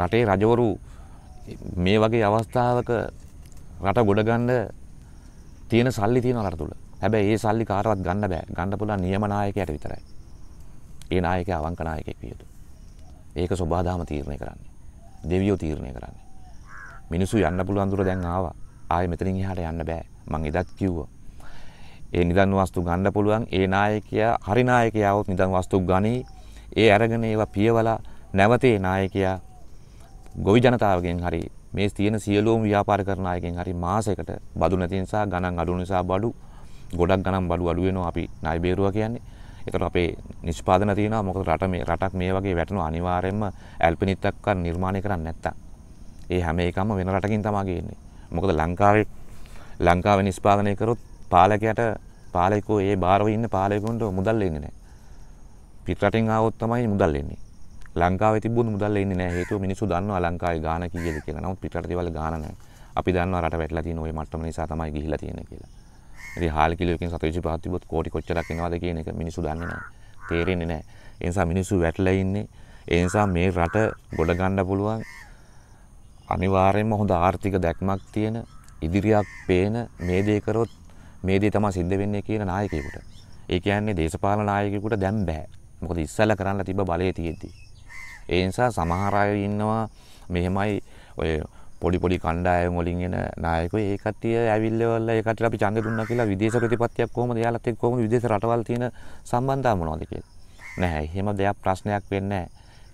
රටේ රජවරු මේ වගේ අවස්ථාවක රට ගොඩගන්න තියෙන සල්ලි තියෙනවා රට තුල. හැබැයි ඒ සල්ලි කාටවත් ගන්න බෑ. ගන්න පුළුවන් නියම නායකයාට විතරයි. ඒ නායකයා අවංක නායකයෙක් විය යුතු. ඒක සබහාදාම තීරණය කරන්නේ. දෙවියෝ තීරණය කරන්නේ. මිනිස්සු යන්න පුළුවන් දුර දැන් ආවා. ආයෙ මෙතනින් එහාට යන්න බෑ. මං එදත් කිව්වා. ඒ නිදන් වස්තු ගන්න පුළුවන් ඒ නායකයා හරි නායකයාවත් නිදන් වස්තු ගනී. ඒ අරගෙන ඒවා පියවලා නැවතේ නායකයා ගොවි ජනතාවගෙන් හරි මේ තියෙන සියලුම ව්‍යාපාර කරන අයගෙන් හරි මාසයකට බදු නැති නිසා ගණන් අඩු නිසා බඩු ගොඩක් ගණන් බඩු අඩු වෙනවා අපි ණය බේරුවා කියන්නේ. ඒතර අපේ නිෂ්පාදන තියෙනවා මොකද රට මේ රටක් මේ වගේ වැටෙනවා අනිවාර්යයෙන්ම ඇල්පිනිත්තක් නිර්මාණය කරන්නේ නැත්තම්. ඒ හැම එකම වෙන රටකින් තමයි ගේන්නේ. මොකද ලංකාවේ ලංකාවේ නිෂ්පාදනය කරොත් පාලකයට පාලකෝ ඒ බාරව ඉන්න පාලකුන්ට මුදල් එන්නේ නැහැ. පිටරටින් ආවොත් තමයි මුදල් එන්නේ. ලංකාවේ තිබුණු මුදල් එන්නේ නැහැ. හේතුව මිනිස්සු දන්නවා ලංකාවේ ගාණ කීයද කියලා. නමුත් පිටරට දේවල් ගාණ නැහැ. අපි දන්නවා රට වැටලා තියෙන ওই මට්ටම නිසා තමයි ගිහිලා තියෙන්නේ කියලා. ඉතින් හාල් කිලෝකින් 125ක් තිබ්බොත් කෝටි කොච්චරක් එනවද කියන එක මිනිස්සු දන්නේ නැහැ. තේරෙන්නේ නැහැ. ඒ නිසා මිනිස්සු වැටලා ඉන්නේ. ඒ නිසා මේ රට ගොඩ ගන්න පුළුවන් අනිවාර්යයෙන්ම හොඳ ආර්ථික දැක්මක් තියෙන ඉදිරියක් පේන මේ දේ කරොත් මේ දේ තමයි සිද්ධ වෙන්නේ කියන නායකයෙකුට. ඒ කියන්නේ දේශපාලන නායකයෙකුට දැන් බෑ. මොකද ඉස්සෙල්ලා කරන්න තිබ්බ බලය තියෙද්දි. ඒ නිසා සමහර අය ඉන්නවා මෙහෙමයි ඔය පොඩි පොඩි කණ්ඩායම් වලින් එන නායකයෝ ඒ කට්ටිය ඇවිල්ලවල ඒ කට්ටියට අපි ඡන්ද දුන්නා කියලා විදේශ ප්‍රතිපත්තියක් කොහොමද යාලත් එක්ක කොහොමද විදේශ රටවල් තියෙන සම්බන්ධතාව මොනවද කියලා. නැහැ. එහෙම දෙයක් ප්‍රශ්නයක් වෙන්නේ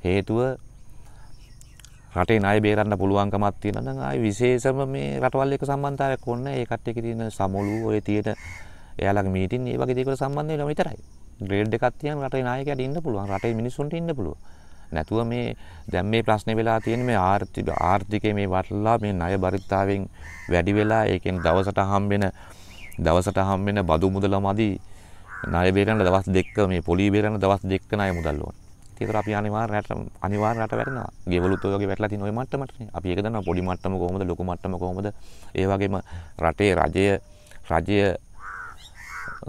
හේතුව රටේ ණය බේරන්න පුළුවන්කමක් තියෙනවා නම් ආයි විශේෂම මේ රටවල් එක්ක සම්බන්ධතාවයක් ඕනේ. ඒ කට්ටියක තියෙන සමුළු ඔය තියෙන එයාලගේ මීටින් ඒ වගේ දේකට සම්බන්ධ වෙනවා විතරයි. ග්‍රේඩ් එකක් තියන් රටේ නායකයාට ඉන්න පුළුවන්. රටේ මිනිස්සුන්ට ඉන්න පුළුවන්. නැතුව මේ දැන් මේ ප්‍රශ්නේ වෙලා තියෙන මේ ආර්ථික ආර්ථිකයේ මේ වටලා මේ ණය බරිතාවෙන් වැඩි වෙලා ඒකෙන් දවසට හම්බෙන දවසට හම්බෙන බදු මුදල මදි ණය බේරන්න දවස් දෙක මේ පොලි බේරන්න දවස් දෙක ණය මුදල් ඕන. ඒතර අපි අනිවාර්යයෙන් අනිවාර්යයෙන් රට වැටෙනවා. ගෙවලුත් ඔය වගේ වැටලා තියෙන ওই මට්ටමටනේ. අපි ඒක දන්නවා පොඩි මට්ටම කොහොමද ලොකු මට්ටම කොහොමද? ඒ වගේම රටේ රජය රජය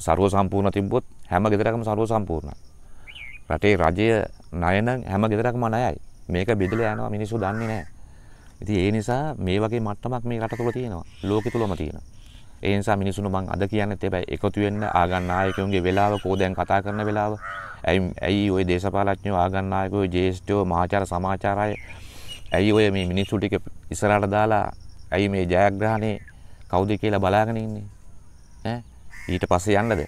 ਸਰව සම්පූර්ණ තිබ්බොත් හැම ගෙදරකම ਸਰව සම්පූර්ණයි. රටේ රජය ණය නම් හැම ගෙදරකම ණයයි. මේක බෙදලා යනවා මිනිස්සු දන්නේ නැහැ. ඉතින් ඒ නිසා මේ වගේ මට්ටමක් මේ රට තුළ තියෙනවා. ලෝකෙ තුලම තියෙනවා. ඒ නිසා මිනිසුන් මං අද කියන්නත් හැබැයි එකතු වෙන්න ආගම් නායකයන්ගේ වෙලාව කෝ දැන් කතා කරන වෙලාව. ඇයි ඇයි ওই දේශපාලඥයෝ ආගම් නායකයෝ ජේෂ්ඨයෝ මහාචාර්ය සමාජාචාර්ය ඇයි ඔය මේ මිනිස්සු ටික ඉස්සරහට දාලා ඇයි මේ ජයග්‍රහණේ කවුද කියලා බලාගෙන ඉන්නේ? ඈ ඊට පස්සේ යන්නද?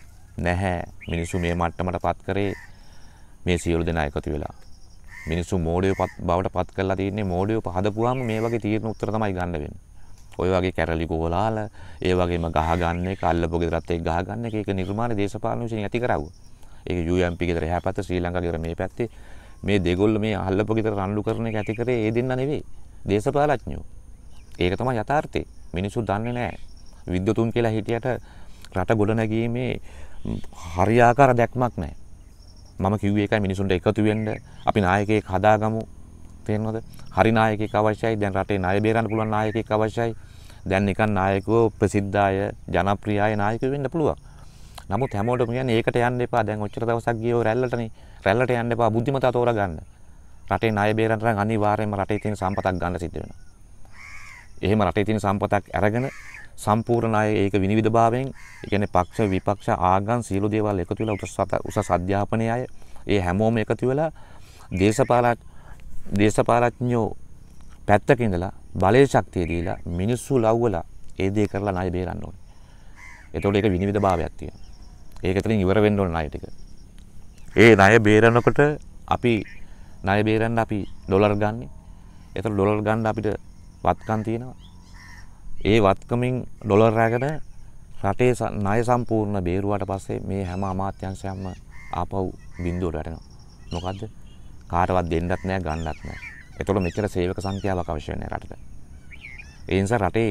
නැහැ. මිනිස්සු මේ මට්ටමටපත් කරේ මේ සියලු දෙනා එකතු වෙලා මිනිස්සු මෝඩයෝ බවට පත් කරලා තියන්නේ මෝඩයෝ පහදපුවාම මේ වගේ තීරණ උත්තර තමයි ගන්න වෙන්නේ. ඔය වගේ කැරලි ගෝලාල, ඒ වගේම ගහ ගන්න එක, අල්ලපු ගෙදරත් එක්ක ගහ ගන්න එක, ඒක නිර්මාණ දේශපාලන විශ්ින් ඇති කරවුවා. ඒක UMP ගෙදර එහා පැත්ත, ශ්‍රී ලංකා ගෙදර මේ පැත්තේ මේ දෙගොල්ල මේ අල්ලපු ගෙදර රණ්ඩු කරන එක ඇති කරේ ඒ දෙන්න නෙවෙයි. දේශපාලඥයෝ. ඒක තමයි යථාර්ථය. මිනිස්සු දන්නේ නැහැ. විද්වතුන් කියලා හිටියට රට ගොඩනැගීමේ හරියාකාර දැක්මක් නැහැ. මම කිව්වේ එකයි මිනිසුන්ට එකතු වෙන්න අපි නායකයෙක් හදාගමු තේරෙනවද හරි නායකයෙක් අවශ්‍යයි දැන් රටේ ණය බේරන්න පුළුවන් නායකයෙක් අවශ්‍යයි දැන් නිකන් නායකයෝ ප්‍රසිද්ධාය ජනප්‍රියය නායකයෝ වෙන්න පුළුවන් නමුත් හැමෝටම කියන්නේ ඒකට යන්න එපා දැන් ඔච්චර දවසක් ගියෝ රැල්ලටනේ රැල්ලට යන්න එපා බුද්ධිමතා තෝරගන්න රටේ ණය බේරන්න නම් අනිවාර්යයෙන්ම රටේ තියෙන සම්පතක් ගන්න සිද්ධ වෙනවා එහෙම රටේ තියෙන සම්පතක් අරගෙන සම්පූර්ණ අය ඒක විනිවිදභාවයෙන් ඒ කියන්නේ පක්ෂ විපක්ෂ ආගම් සියලු දේවල් එකතු වෙලා උසස් උසස් අධ්‍යාපනයේ අය ඒ හැමෝම එකතු වෙලා දේශපාලන දේශපාලඥයෝ පැත්තක ඉඳලා බලය ශක්තිය දීලා මිනිස්සු ලව්වලා ඒ දේ කරලා ණය බේරන්න ඕනේ. එතකොට ඒක විනිවිදභාවයක් තියෙනවා. ඒක එතනින් ඉවර වෙන්න ඕන ණය ටික. ඒ ණය බේරනකොට අපි ණය බේරන්න අපි ඩොලර් ගන්නෙ. එතකොට ඩොලර් ගන්න අපිට වත්කම් තියෙනවා. ඒ වත්කමින් ඩොලර් රැගෙන රටේ ණය සම්පූර්ණ බේරුවාට පස්සේ මේ හැම අමාත්‍යංශයක්ම ආපහු බිඳුවට වැටෙනවා. මොකද්ද? කාටවත් දෙන්නත් නෑ ගන්නත් නෑ. ඒතකොට මෙච්චර සේවක සංඛ්‍යාවක් අවශ්‍ය වෙන්නේ රටට. ඒ නිසා රටේ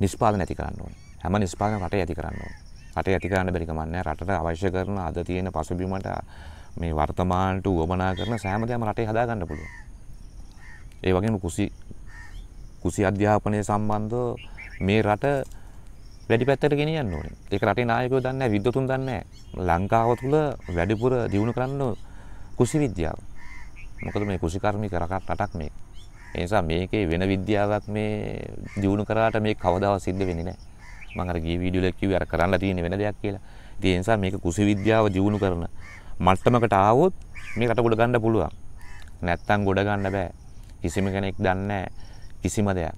නිෂ්පාදන ඇති කරන්න ඕනේ. හැම නිෂ්පාදන රටේ ඇති කරන්න ඕනේ. රටේ ඇති කරන්න බැරි කමක් නෑ. රටට අවශ්‍ය කරන අද තියෙන පසුබිමට මේ වර්තමානට උවමනා කරන සෑම දෙයක්ම රටේ හදා ගන්න පුළුවන්. ඒ වගේම කුසි කුසි අධ්‍යාපනය සම්බන්ධව මේ රට වැඩි පැත්තට ගෙනියන්න ඕනේ. ඒක රටේ නායකයෝ දන්නේ නැහැ, විද්වතුන් දන්නේ නැහැ. ලංකාව තුල වැඩිපුර දියුණු කරන්න කුසි විද්‍යාව. මොකද මේ කුසි කර්මික රටක් මේක. ඒ නිසා මේකේ වෙන විද්‍යාවක් මේ දියුණු කරාට මේක කවදාවත් සිද්ධ වෙන්නේ නැහැ. මම අර ගිය වීඩියෝ එකේ කිව්වේ අර කරන්න තියෙන වෙන දෙයක් කියලා. ඉතින් ඒ නිසා මේක කුසි විද්‍යාව දියුණු කරන මට්ටමකට ආවොත් මේ රට ගොඩ ගන්න පුළුවන්. නැත්තම් ගොඩ ගන්න බෑ. කිසිම කෙනෙක් දන්නේ නැහැ. කිසිම දෙයක්.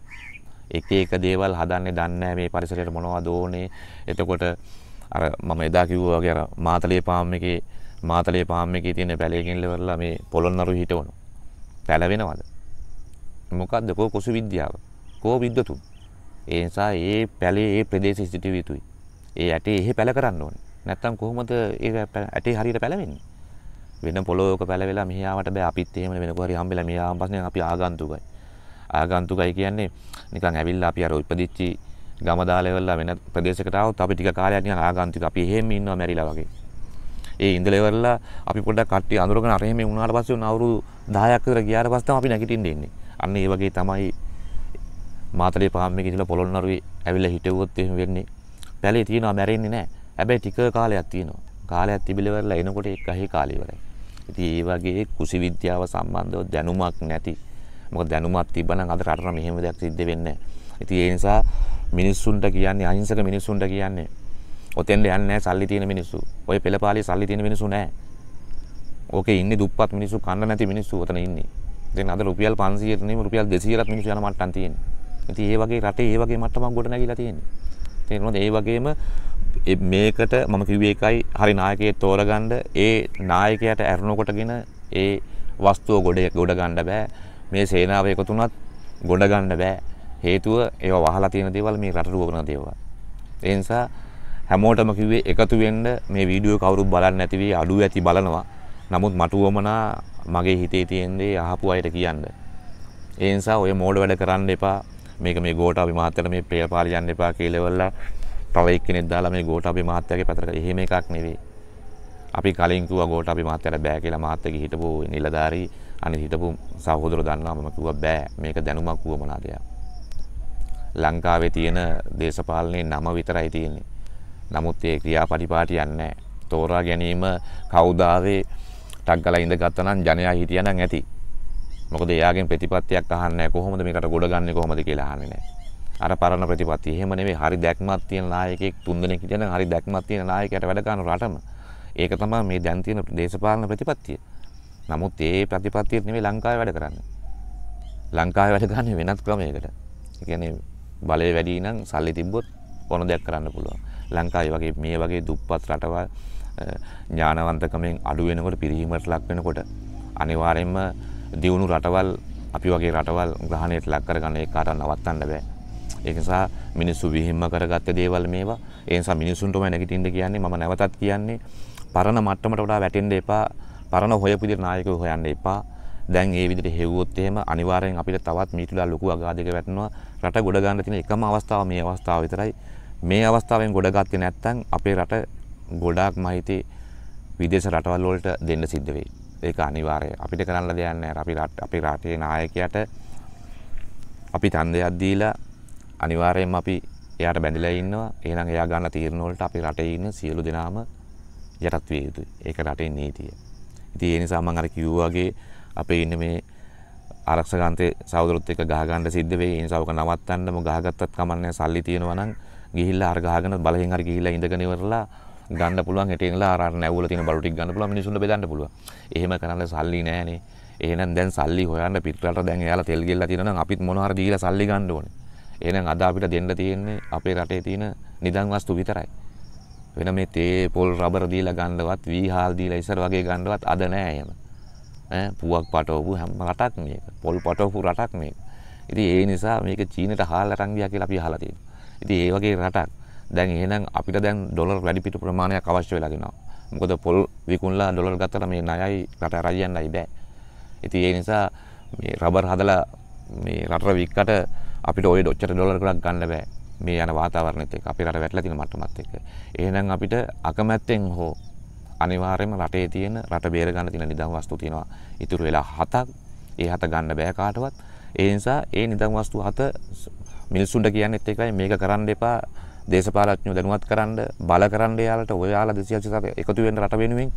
එක එක දේවල් හදන්නේ දන්නේ මේ පරිසරයට මොනවද ඕනේ. එතකොට අර මම එදා කිව්වා වගේ අර මාතලේ පාම් එකේ මාතලේ පාම් එකේ තියෙන පැලේකින්ල වරලා මේ පොළොන්නරු හිටවනු. පැලවෙනවද? මොකද්ද කෝ කොසු විද්‍යාව? කෝ විද්වතුන්? ඒ නිසා ඒ පැලේ ඒ ප්‍රදේශයේ සිටිය යුතුයි. ඒ ඇටේ එහෙ පැල කරන්න ඕනේ. නැත්තම් කොහොමද ඒ ඇටේ හරියට පැලවෙන්නේ? වෙන පොළොවක පැලවෙලා මෙහාවට බෑ අපිත් එහෙම වෙනකොහරි හම්බෙලා මෙහාම පස්සේ අපි ආගන්තුකයි. ආගන්තුකයි කියන්නේ නිකන් ඇවිල්ලා අපි අර ඉපදිච්චි ගම දාලා ඉවරලා වෙන ප්‍රදේශයකට ආවොත් අපි ටික කාලයක් නිකන් ආගන්තුක අපි එහෙම ඉන්නවා මැරිලා වගේ. ඒ ඉඳලා ඉවරලා අපි පොඩ්ඩක් කට්ටිය අඳුරගෙන අර එහෙම වුණාට පස්සේ උන අවුරුදු 10ක් විතර ගියාට පස්සේ තමයි අපි නැගිටින්න ඉන්නේ. අන්න ඒ වගේ තමයි මාතලේ පහම්මේ ඉඳලා පොළොන්නරුවේ ඇවිල්ලා හිටවුවොත් එහෙම වෙන්නේ. පැලේ තියෙනවා මැරෙන්නේ නැහැ. හැබැයි ටික කාලයක් තියෙනවා. කාලයක් තිබිලා ඉවරලා එනකොට ඒක අහි කාලේ ඉවරයි. ඉතින් ඒ වගේ කුසි විද්‍යාව සම්බන්ධව දැනුමක් නැති මොක දැනුමත් තිබන අද රටන මෙහෙම දෙයක් සිද්ධ වෙන්න ඇති ඒ නිසා මිනිස්සුන්ට කියන්නේ අහිංසක මිනිස්සුන්ට කියන්නේ ඔතෙන්ට යන්නේ සල්ලි තියෙන මිනිස්සු ඔය පෙළපාලි සල්ලි තියෙන මිනිස්සු නෑ ඕක ඉන්නේ දුප්පත් මිනිස්සු කන්න නැති මිනිස්සු ඔතන ඉන්නේ ඉතින් අද රුපියල් 500ට නෙමෙයි රුපියල් 200ක් මිනිස්සු යන මට්ටම් තියෙන්නේ ඉතින් ඒ වගේ රටේ ඒ වගේ මට්ටමක් ගොඩ නැගිලා තියෙන්නේ තේරෙනවද ඒ වගේම මේකට මම කිව්වේ එකයි හරි නායකයෙ තෝරගන්න ඒ නායකයට ඇරුණු කොටගෙන ඒ වස්තුව ගොඩ ගොඩ ගන්න බෑ මේ සේනාව එකතු වුණත් ගොඩ ගන්න බෑ. හේතුව ඒව වහලා තියෙන දේවල් මේ රට රුවන දේවල්. ඒ නිසා හැමෝටම කිව්වේ එකතු වෙන්න මේ වීඩියෝ කවුරුත් බලන්නේ නැති වෙයි අඩුව ඇති බලනවා. නමුත් මට වමනා මගේ හිතේ තියෙන දේ අහපු අයට කියන්න. ඒ නිසා ඔය මෝඩ වැඩ කරන්න එපා. මේක මේ ගෝඨාභි මහත්තයාට මේ පේපාලි යන්න එපා කියලා වෙලා තව එක්කෙනෙක් දාලා මේ ගෝඨාභි මහත්තයාගේ පැත්තට එහෙම එකක් නෙවෙයි. අපි කලින් කිව්වා ගෝඨාභි මහත්තයාට බෑ කියලා මහත්තයා හිටපු නිලධාරී අනි හිටපු සහෝදර දන්නාම කිව්ව බෑ මේක දැනුමක් වුවමනා දෙයක්. ලංකාවේ තියෙන දේශපාලනයේ නම විතරයි තියෙන්නේ. නමුත් ඒ ක්‍රියාපටිපාටියක් නැහැ. තෝරා ගැනීම කවුදාවේ ටග්ගලා ඉඳගත්තා නම් ජනයා හිටියනම් ඇති. මොකද එයාගෙන් ප්‍රතිපත්තියක් අහන්නේ කොහොමද මේකට ගොඩ ගන්නෙ කොහොමද කියලා අහන්නේ නැහැ. අර පරණ ප්‍රතිපත්තිය. එහෙම නෙවෙයි හරි දැක්මක් තියෙන නායකයෙක් තුන් දෙනෙක් හිටියනම් හරි දැක්මක් තියෙන නායකයට වැඩ කරන රටම. ඒක තමයි මේ දැන් තියෙන දේශපාලන ප්‍රතිපත්තිය. නමුත් ඒ ප්‍රතිපත්තිය නෙමෙයි ලංකාවේ වැඩ කරන්නේ. ලංකාවේ වැඩ කරන්නේ වෙනත් ක්‍රමයකට. ඒ කියන්නේ බලය වැඩි නම් සල්ලි තිබ්බොත් ඕන දෙයක් කරන්න පුළුවන්. ලංකාවේ වගේ මේ වගේ දුප්පත් රටවල් ඥානවන්තකමෙන් අඩු වෙනකොට පිරිහීමට ලක් වෙනකොට අනිවාර්යයෙන්ම දියුණු රටවල් අපි වගේ රටවල් ග්‍රහණයට ලක් කරගන්න ඒක කාටවත් නවත්තන්න බෑ. ඒ නිසා මිනිස්සු විහිම්ම කරගත්ත දේවල් මේවා. ඒ නිසා මිනිසුන්ටම නැගිටින්න කියන්නේ මම නැවතත් කියන්නේ පරණ මට්ටමට වඩා වැටෙන්න එපා පරණ හොයපු විදිහට නායකයෝ හොයන්න එපා. දැන් ඒ විදිහට හෙව්වොත් එහෙම අනිවාර්යෙන් අපිට තවත් මීටුලා ලොකු අගාධයක වැටෙනවා. රට ගොඩ ගන්න තියෙන එකම අවස්ථාව මේ අවස්ථාව විතරයි. මේ අවස්ථාවෙන් ගොඩගත්තේ නැත්නම් අපේ රට ගොඩාක් මහිතේ විදේශ රටවල් වලට දෙන්න සිද්ධ වෙයි. ඒක අනිවාර්යයි. අපිට කරන්න දෙයක් නැහැ. අපි අපේ රටේ නායකයාට අපි තන්දයක් දීලා අනිවාර්යයෙන්ම අපි එයාට බැඳිලා ඉන්නවා. එහෙනම් එයා ගන්න තීරණ වලට අපේ රටේ ඉන්න සියලු දෙනාම යටත් විය යුතුයි. ඒක රටේ නීතිය. ඉතින් ඒ නිසා මම අර කිව්වාගේ අපේ ඉන්න මේ ආරක්ෂකන්තේ සහෝදරොත් එක්ක ගහගන්න සිද්ධ වෙයි. ඒ නිසා ඔක නවත්තන්නම ගහගත්තත් කමන්නේ සල්ලි තියෙනවා නම් ගිහිල්ලා අර ගහගෙන බලෙන් අර ගිහිල්ලා ඉඳගෙන ඉවරලා ගන්න පුළුවන් හිටින්ලා අර නැවුල තියෙන බලු ටික ගන්න පුළුවන් මිනිසුන්ට බෙදන්න පුළුවන්. එහෙම කරන්න සල්ලි නැහැනේ. එහෙනම් දැන් සල්ලි හොයන්න පිටරට දැන් එයාලා තෙල් ගෙල්ලා තියෙනවා නම් අපිත් මොනවා හරි දීලා සල්ලි ගන්න ඕනේ. එහෙනම් අද අපිට දෙන්න තියෙන්නේ අපේ රටේ තියෙන නිදන් වස්තු විතරයි. වෙන මේ තේ පොල් රබර් දීලා ගන්නවත් වීහාල් දීලා ඉස්සර වගේ ගන්නවත් අද නෑ එහෙම. ඈ පුවක් පටවපු හැම රටක් මේක. පොල් පටවපු රටක් මේක. ඉතින් ඒ නිසා මේක චීනෙට හාල් අරන් ගියා කියලා අපි අහලා තියෙනවා. ඉතින් ඒ වගේ රටක් දැන් එහෙනම් අපිට දැන් ඩොලර් වැඩි පිටු ප්‍රමාණයක් අවශ්‍ය වෙලා ගෙනවා. මොකද පොල් විකුණලා ඩොලර් ගත්තට මේ ණයයි රට රජයන්ටයි බෑ. ඉතින් ඒ නිසා මේ රබර් හදලා මේ රටර වික්කට අපිට ඔය ඩොච්චර ඩොලර් ගණන් ගන්න බෑ. මේ යන වාතාවරණයත් එක්ක අපේ රට වැටලා තියෙන මට්ටමත් එක්ක. එහෙනම් අපිට අකමැත්තෙන් හෝ අනිවාර්යයෙන්ම රටේ තියෙන රට බේර ගන්න තියෙන නිදන් වස්තු තියෙනවා. ඉතුරු වෙලා හතක්. ඒ හත ගන්න බෑ කාටවත්. ඒ නිසා ඒ නිදන් වස්තු හත මිනිස්සුන්ට කියන්නෙත් එකයි මේක කරන්න එපා. දේශපාලඥයෝ දැනුවත් කරන්න, බල කරන්න යාලට ඔයාලා 287 එකතු වෙන්න රට වෙනුවෙන්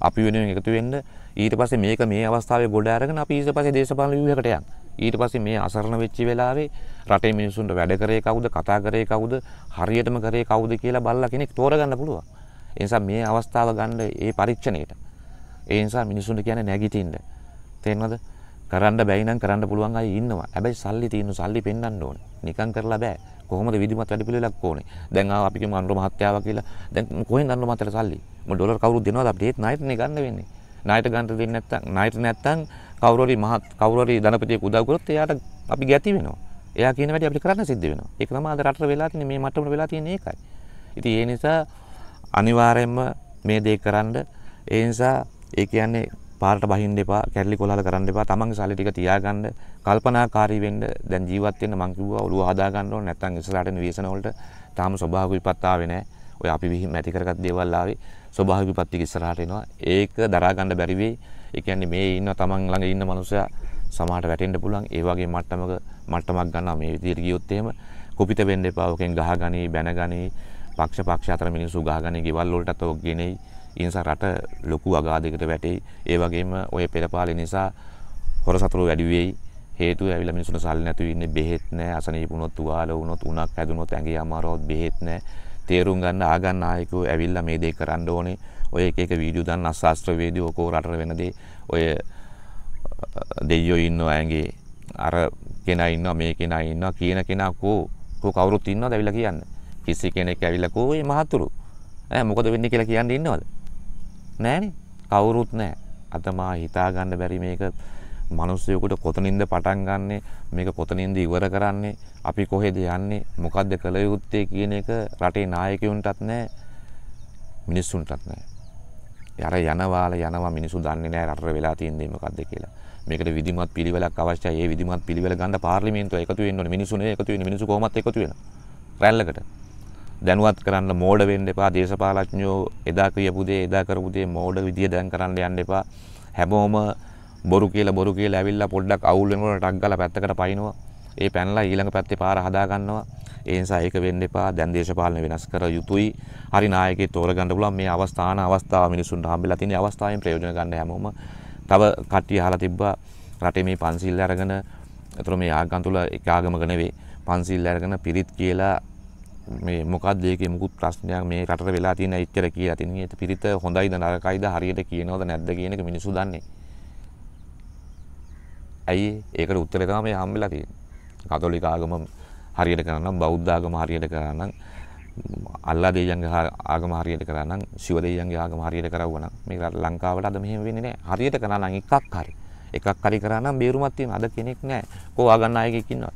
අපි වෙනුවෙන් එකතු වෙන්න ඊට පස්සේ මේක මේ අවස්ථාවේ ගොඩ අරගෙන අපි ඊට පස්සේ දේශපාලන ව්‍යුහයකට යන්න. ඊට පස්සේ මේ අසරණ වෙච්ච වෙලාවේ රටේ මිනිස්සුන්ට වැඩ කරේ කවුද කතා කරේ කවුද හරියටම කරේ කවුද කියලා බලලා කෙනෙක් තෝරගන්න පුළුවන්. ඒ නිසා මේ අවස්ථාව ගන්න ඒ පරීක්ෂණයට. ඒ නිසා මිනිස්සුන්ට කියන්නේ නැගිටින්න. තේරෙනවද? කරන්න බැයි නම් කරන්න පුළුවන් අය ඉන්නවා. හැබැයි සල්ලි තියෙන සල්ලි පෙන්වන්න ඕනේ. නිකන් කරලා බෑ. කොහොමද විධිමත් වැඩ පිළිවෙලක් ඕනේ. දැන් ආව අපි කියමු අනුර මහත්තයාව කියලා. දැන් කොහෙන්ද අනුර මහත්තයාට සල්ලි? ඩොලර් කවුරුත් දෙනවද අපිට ඒත් ණයටනේ ගන්න වෙන්නේ. ණයට ගන්න දෙන්නේ නැත්නම් ණයට නැත්නම් කවුරු හරි මහත් කවුරු හරි ධනපතියෙක් උදව් කරොත් එයාට අපි ගැති වෙනවා. එයා කියන වැඩේ අපිට කරන්න සිද්ධ වෙනවා. ඒක තමයි අද රටට වෙලා තියෙන්නේ මේ මට්ටමට වෙලා තියෙන්නේ ඒකයි. ඉතින් ඒ නිසා අනිවාර්යයෙන්ම මේ දේ කරන්න ඒ නිසා ඒ කියන්නේ පාරට බහින්න එපා, කැරලි කොලහල කරන්න එපා. තමන්ගේ සල්ලි ටික තියාගන්න, කල්පනාකාරී වෙන්න, දැන් ජීවත් වෙන්න මං කිව්වා ඔළුව හදා ගන්න ඕනේ. නැත්නම් ඉස්සරහට එන ව්‍යසන වලට තාම ස්වභාවික විපත් ආවේ නැහැ. ඔය අපි විහිම ඇති කරගත් දේවල් ආවේ ස්වභාවික විපත්ති ඉස්සරහට එනවා. ඒක දරා ගන්න බැරි වෙයි. ඒ කියන්නේ මේ ඉන්න තමන් ළඟ ඉන්න මනුස්සයා සමහරට වැටෙන්න පුළුවන්. ඒ වගේ මට්ටමක මට්ටමක් ගන්නවා මේ විදිහට ගියොත් එහෙම කුපිත වෙන්න එපා. ඔකෙන් ගහගනි, බැනගනි, පක්ෂ පක්ෂ අතර මිනිස්සු ගහගනි, ගෙවල් වලටත් ඔක් ගෙනෙයි. ඒ නිසා රට ලොකු අගාධයකට වැටෙයි. ඒ වගේම ඔය පෙරපාලේ නිසා හොර සතුරු වැඩි වෙයි. හේතුව ඇවිල්ලා මිනිසුන්ට සල්ලි නැතුව ඉන්නේ බෙහෙත් නැහැ අසනීප වුණොත් තුවාල වුණොත් උණක් හැදුනොත් ඇඟේ අමාරුවක් බෙහෙත් නැහැ තේරුම් ගන්න ආගන්න ආයකෝ ඇවිල්ලා මේ දේ කරන්න ඕනේ. ඔය එක එක වීඩියෝ දාන්න අශාස්ත්‍රවේදී ඔකෝ රටර වෙන දේ ඔය දෙයියෝ ඉන්නවා ඇඟේ අර කෙනා ඉන්නවා මේ කෙනා ඉන්නවා කියන කෙනා කෝ කෝ කවුරුත් ඉන්නවද ඇවිල්ලා කියන්න. කිසි කෙනෙක් ඇවිල්ලා කෝ මේ මහතුරු ඈ මොකද වෙන්නේ කියලා කියන්නේ ඉන්නවද? නෑනේ. කවුරුත් නෑ. අතමා හිතා ගන්න බැරි මේක මිනිස්සුයෙකුට කොතනින්ද පටන් ගන්නෙ මේක කොතනින්ද ඉවර කරන්නේ අපි කොහෙද යන්නේ මොකද්ද කළ යුත්තේ කියන එක රටේ නායකයුන්ටත් නැහැ මිනිස්සුන්ටත් නැහැ. අර යනවාල යනවා මිනිස්සු දන්නේ නැහැ රටට වෙලා තියෙන දේ මොකද්ද කියලා. මේකට විධිමත් පිළිවෙලක් අවශ්‍යයි. ඒ විධිමත් පිළිවෙල ගන්න පාර්ලිමේන්තුව එකතු වෙන්න ඕනේ. මිනිස්සු නේ එකතු වෙන්නේ. මිනිස්සු කොහොමත් එකතු වෙනවා. රැල්ලකට. දැනුවත් කරන්න මෝඩ වෙන්න එපා දේශපාලඥයෝ එදා කියපු දේ එදා කරපු දේ මෝඩ විදිය දැන් කරන්න යන්න එපා හැමෝම බොරු කියලා බොරු කියලා ඇවිල්ලා පොඩ්ඩක් අවුල් වෙනකොට ටක් ගාලා පැත්තකට පයින්නවා. ඒ පැනලා ඊළඟ පැත්තේ පාර හදා ගන්නවා. ඒ නිසා ඒක වෙන්න එපා. දැන් දේශපාලන වෙනස් කර යුතුයි. හරි නායකයෙක් තෝරගන්න පුළුවන් මේ අවස්ථාන අවස්ථාව මිනිසුන්ට හම්බෙලා තියෙන අවස්ථාවෙන් ප්‍රයෝජන ගන්න හැමෝම තව කට්ටිය අහලා තිබ්බා රටේ මේ පන්සිල් අරගෙන එතකොට මේ ආගම් තුල එක ආගමක නෙවෙයි පන්සිල් අරගෙන පිරිත් කියලා මේ මොකක්ද ඒකේ මුකුත් ප්‍රශ්නයක් මේ රටට වෙලා තියෙන ඉච්චර කියලා තියෙන. පිරිත හොඳයිද නරකයිද හරියට කියනවද නැද්ද කියන එක මිනිස්සු දන්නේ. ඇයි ඒකට උත්තර තමයි මේ හම්බෙලා තියෙන්නේ. කතෝලික ආගම හරියට කරනනම් බෞද්ධ ආගම හරියට කරනනම් අල්ලා දෙවියන්ගේ ආගම හරියට කරනනම් ශිව දෙවියන්ගේ ආගම හරියට කරවනම් මේ ලංකාවට අද මෙහෙම වෙන්නේ නැහැ. හරියට කරනනම් එකක් හරි. එකක් හරි කරනනම් බේරුමක් තියෙන අද කෙනෙක් නැහැ. කෝ ආගම් නායකයෙක් ඉන්නවා.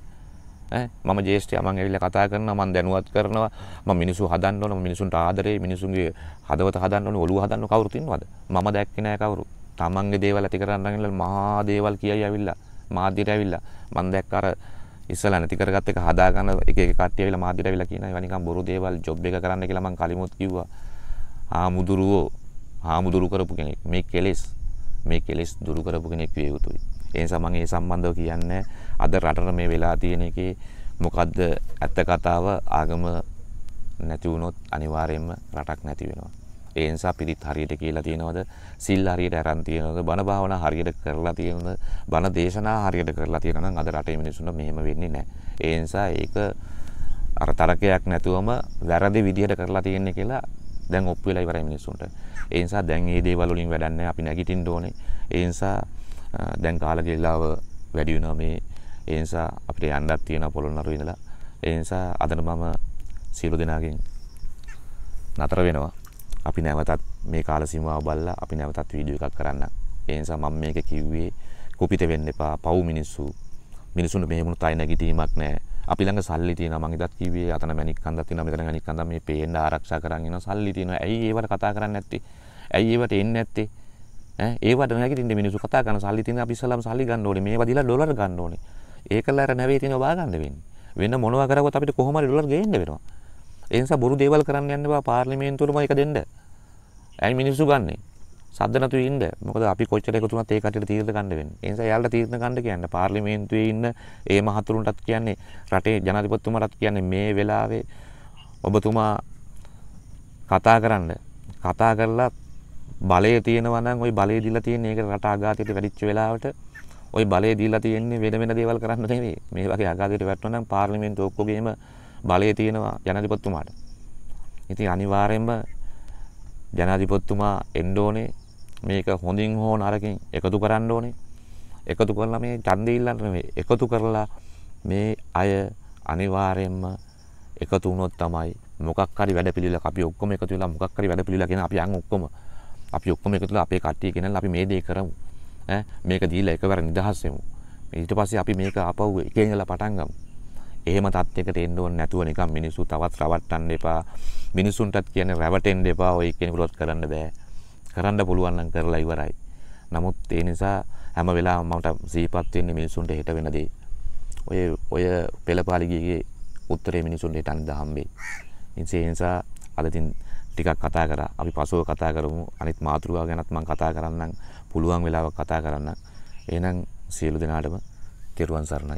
මම ජේෂ්ඨය මම ඇවිල්ලා කතා කරනවා මම දැනුවත් කරනවා මම මිනිස්සු හදන්න ඕන මිනිසුන්ට ආදරේ මිනිසුන්ගේ හදවත හදන්න ඕන ඔළුව හදන්න කවුරුත් ඉන්නවද මම දැක්කේ නෑ කවුරුත් තමන්ගේ දේවල් ඇති කරන්න ගිහලා මහා දේවල් කියයි ඇවිල්ලා මාධ්‍යයට ඇවිල්ලා මම දැක්ක අර ඉස්සලා නැති කරගත්ත එක හදා ගන්න එක එක කට්ටිය ඇවිල්ලා මාධ්‍යයට ඇවිල්ලා කියන ඒවා නිකන් බොරු දේවල් ජොබ් එක කරන්න කියලා මම කලිමුත් කිව්වා ආමුදුරුවෝ ආමුදුරු කරපු කෙනෙක් මේ කෙලෙස් මේ කෙලෙස් දුරු කරපු කෙනෙක් විය යුතුයි ඒ නිසා මම ඒ සම්බන්ධව කියන්නේ අද රටට මේ වෙලා තියෙන එකේ මොකද්ද ඇත්ත කතාව ආගම නැති වුණොත් අනිවාර්යයෙන්ම රටක් නැති වෙනවා ඒ නිසා පිරිත් හරියට කියලා තියෙනවද? සිල් හරියට අරන් තියෙනවද? බණ භාවනා හරියට කරලා තියෙනවද? බණ දේශනා හරියට කරලා තියෙනවා නම් අද රටේ මිනිස්සුන්ට මෙහෙම වෙන්නේ නැහැ. ඒ නිසා ඒක අර තරකයක් නැතුවම වැරදි විදිහට කරලා තියෙන්නේ කියලා දැන් ඔප්පු වෙලා ඉවරයි මිනිස්සුන්ට. ඒ නිසා දැන් මේ දේවල් වලින් වැඩක් නැහැ. අපි නැගිටින්න ඕනේ. ඒ නිසා දැන් කාල ගෙල්ලාව වැඩි වෙනවා මේ. ඒ නිසා අපිට යන්නත් තියෙනවා පොළොන්නරුව ඉඳලා. ඒ නිසා අදන මම සියලු දෙනාගෙන් නතර වෙනවා. අපි නැවතත් මේ කාල සීමාව බලලා අපි නැවතත් වීඩියෝ එකක් කරන්න. ඒ නිසා මම මේක කිව්වේ කුපිත වෙන්න එපා. පව් මිනිස්සු. මිනිසුන්ට මෙහෙමුණු තයි නැගිටීමක් නැහැ. අපි ළඟ සල්ලි තියෙනවා මං ඉදත් කිව්වේ අතන මැණික් කන්දක් තියෙනවා මෙතන මැණික් කන්දක් මේ පේන්න ආරක්ෂා කරන් ඉනවා සල්ලි තියෙනවා. ඇයි ඒවට කතා කරන්නේ නැත්තේ? ඇයි ඒවට එන්නේ නැත්තේ? ඈ ඒවට නැගිටින්න මිනිස්සු කතා කරන සල්ලි තියෙනවා අපි ඉස්සලාම සල්ලි ගන්න ඕනේ. මේවා දීලා ඩොලර් ගන්න ඕනේ. ඒකලා අර නැවේ තියෙනවා බා ගන්න වෙන්නේ. වෙන මොනවා කරවත් අපිට කොහොම හරි ඩොලර් ගේන්න වෙනවා. ඒ නිසා බොරු දේවල් කරන්න යන්න එපා පාර්ලිමේන්තුවලම ඒක දෙන්න. ඇයි මිනිස්සු ගන්නෙ? සද්ද නැතුව ඉන්න. මොකද අපි කොච්චර එකතු වුණත් ඒ කටට තීරණ ගන්න වෙන්නේ. ඒ නිසා යාළුවා තීරණ ගන්න කියන්න පාර්ලිමේන්තුවේ ඉන්න ඒ මහතුරුන්ටත් කියන්නේ රටේ ජනාධිපතිතුමාටත් කියන්නේ මේ වෙලාවේ ඔබතුමා කතා කරන්න. කතා කරලා බලය තියෙනවා නම් ওই බලය දීලා තියෙන එක රට අගාතයට වැඩිච්ච වෙලාවට ওই බලය දීලා තියෙන්නේ වෙන වෙන දේවල් කරන්න නෙවෙයි. මේ වගේ අගාතයට වැටුණා නම් පාර්ලිමේන්තුව ඔක්කොගේම බලය තියෙනවා ජනාධිපතිතුමාට. ඉතින් අනිවාර්යෙන්ම ජනාධිපතිතුමා එන්න ඕනේ මේක හොඳින් හෝ නරකින් එකතු කරන්න ඕනේ. එකතු කරලා මේ ඡන්දය ඉල්ලන්න නෙමෙයි. එකතු කරලා මේ අය අනිවාර්යෙන්ම එකතු වුණොත් තමයි මොකක් හරි වැඩපිළිවෙලක් අපි ඔක්කොම එකතු වෙලා මොකක් හරි වැඩපිළිවෙලක් ගෙන අපි අන් ඔක්කොම අපි ඔක්කොම එකතු වෙලා අපේ කට්ටිය ගෙනල්ලා අපි මේ දේ කරමු. ඈ මේක දීලා එකවර නිදහස් වෙමු. ඊට පස්සේ අපි මේක ආපහු එකේ ඉඳලා පටන් ගමු. එහෙම තත්යකට එන්න ඕනේ නැතුව නිකන් මිනිස්සු තවත් රවට්ටන්න එපා. මිනිසුන්ටත් කියන්නේ රැවටෙන්න එපා. ඔය කෙනෙකුට කරන්න බෑ. කරන්න පුළුවන් නම් කරලා ඉවරයි. නමුත් ඒ නිසා හැම වෙලාවෙම මට සිහිපත් වෙන්නේ මිනිසුන්ට හිට වෙන දේ. ඔය ඔය පෙළපාලිගියේ උත්තරේ මිනිසුන්ට හිට අනිදා හම්බෙයි. ඒ නිසා අද ඉතින් ටිකක් කතා කරා. අපි පසුව කතා කරමු. අනිත් මාතෘකාව ගැනත් මම කතා කරන්නම්. පුළුවන් වෙලාවක කතා කරන්නම්. එහෙනම් සියලු දෙනාටම තෙරුවන් සරණයි.